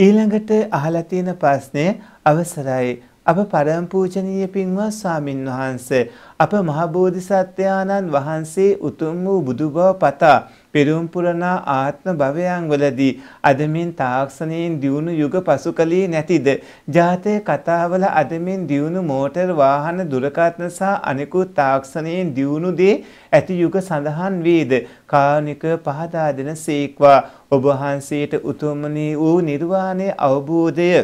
ඊළඟට අහලා තියෙන ප්‍රශ්නය අවසරයි අප පරම පූජනීය පින්වත් ස්වාමින් වහන්සේ අප මහ බෝධිසත්වයාණන් වහන්සේ උතුම් වූ බුදු බව පතා පිරුම් පුරනා ආත්ම භවයන්වලදී අදමින් තාක්ෂණයෙන් දියුණු යුග පසු කලේ නැතිද? ජාතය කතාවල අදමින් දියුණු මෝටර් වාහන දුරකථන සහ අනෙකුත් තාක්ෂණයෙන් දියුණු දේ ඇති යුග සඳහන් වේද? කාරුණික පහදා දෙන සේක්වා ඔබ වහන්සේට උතුම්මනී වූ නිර්වාණය අවබෝධය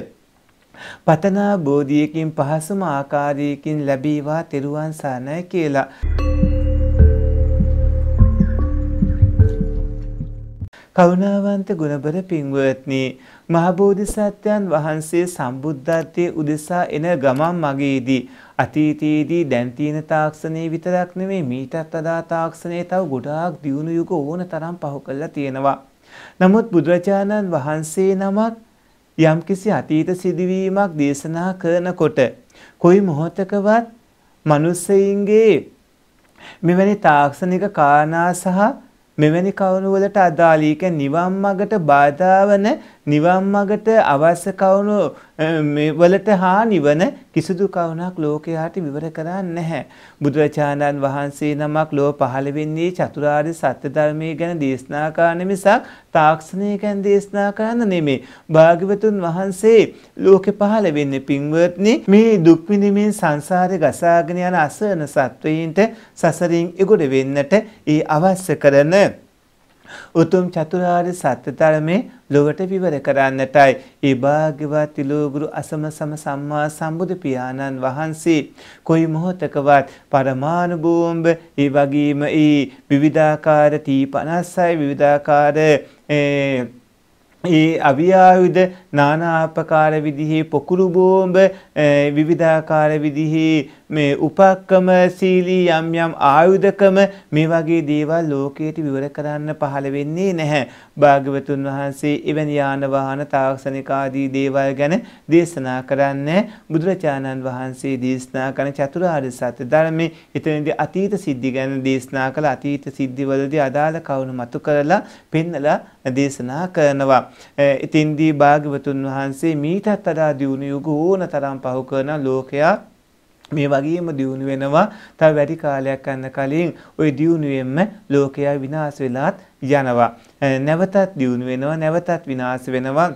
පතනා බෝධියකින් පහසුම ආකාරයකින් ලැබීවා තෙරුවන් සරණයි කියලා කරුණාවන්ත ගුණබර පින්වත්නි මහබෝධිසත්වයන් වහන්සේ සම්බුද්ධත්වයේ උදෙසා එන ගමන් මගේදී අතීතයේදී දැන් තියෙන තාක්ෂණයේ විතරක් නෙමෙයි මීටත් වඩා තාක්ෂණයේ තව ගොඩාක් දියුණු යුග ඕන තරම් පහු කරලා තියෙනවා. නමුත් බුදුරජාණන් වහන්සේ නමක් යම්කිසි අතීත සිදුවීමක් දේශනා කරනකොට කොයි මොහොතකවත් මිනිස්සෙයින්ගේ මෙවැනි තාක්ෂණික කාරණා සහ මෙවැනි කවුරුවලට අදාළ නිවන් මඟට බාධා වන නිවන් මගට අවශ්‍ය කවුණු වලට හා නිවන කිසිදු කවුණක් ලෝකයාට විවර කරන්නේ නැහැ. බුදුරජාණන් වහන්සේ නමක් ලෝ පහළ වෙන්නේ චතුරාර්ය සත්‍ය ධර්මයේ ගැන දේශනා කරන මිසක් තාක්ෂණය ගැන දේශනා කරන්න නෙමෙයි. භාග්‍යවතුන් වහන්සේ ලෝකෙ පහළ වෙන්නේ පින්වත්නි මේ දුක් විඳින්මින් සංසාරේ ගසාගෙන යන අසරණ සත්වයින්ට සසරින් එගොඩ වෙන්නට ඒ අවශ්‍ය කරන උතුම් චතුරාර්ය සත්‍ය ධර්මයේ ලොවට විවර කරන්නටයි ඒ භාග්‍යවත් තිලෝගුරු අසමසම සම්මා සම්බුදු පියාණන් වහන්සේ කොයි මොහොතකවත් පරමාණු බෝම්බ ඒ වගේම ඒ විවිධාකාර තී 56 විවිධාකාර ඒ අවියායුධ නානා ආකාර විදිහේ පොකුරු බෝම්බ විවිධාකාර විදිහේ මේ උපක්කම සීලී යම් යම් ආයුධකම මේ වගේ දේවල් ලෝකයට විවර කරන්න පහළ වෙන්නේ නැහැ. භාග්‍යවතුන් වහන්සේ එවැනි යාන වාහන තාක්ෂණික ආදී දේවල් ගැන දේශනා කරන්නේ බුදුරජාණන් වහන්සේ දේශනා කරන චතුරාර්ය සත්‍ය ධර්මයේ එතනදී අතීත සිද්ධි ගැන දේශනා කළ අතීත සිද්ධිවලදී අදාළ කවුරු මතු කරලා පෙන්නලා දේශනා කරනවා. එතින්දී භාග්‍යවතුන් වහන්සේ මීටත් වඩා දියුණු යුග ඕන තරම් පහු කරන ලෝකයා මේ වගේම දියුණු වෙනවා තව වැඩි කාලයක් යන කලින් ওই දියුණුවෙන්ම ලෝකයා විනාශ වෙලාත් යනවා නැවතත් දියුණු වෙනවා නැවතත් විනාශ වෙනවා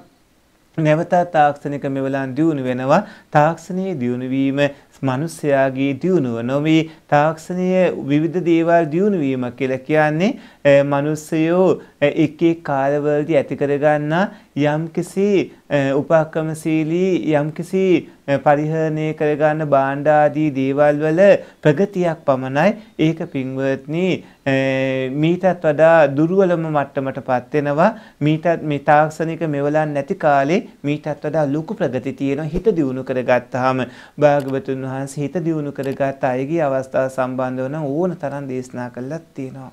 නැවතත් තාක්ෂණික මෙවලන් දියුණු වෙනවා තාක්ෂණයේ දියුණු වීම මනුස්සයාගේ දියුණුව නොවේ තාක්ෂණය විවිධ දේවල් දියුණු වීම කියලා කියන්නේ මනුස්සයෝ එක එක කාලවලදී ඇති කරගන්නා යම්කිසි උපක්‍රමශීලී යම්කිසි පරිහරණය කරගන්න භාණ්ඩ ආදී දේවල් වල ප්‍රගතියක් පමණයි ඒක පින්වත්නි මීටත් වඩා දුර්වලම මට්ටමටපත් වෙනවා මීටත් මේ තාක්ෂණික මෙවලන් නැති කාලේ මීටත් වඩා ලොකු ප්‍රගති තියෙනවා හිත දියුණු කරගත්තාම භාගවතුන් වහන්සේ හිත දියුණු කරගත් අයගේ අවස්ථා සම්බන්ධව නම් ඕන තරම් දේශනා කළා තියෙනවා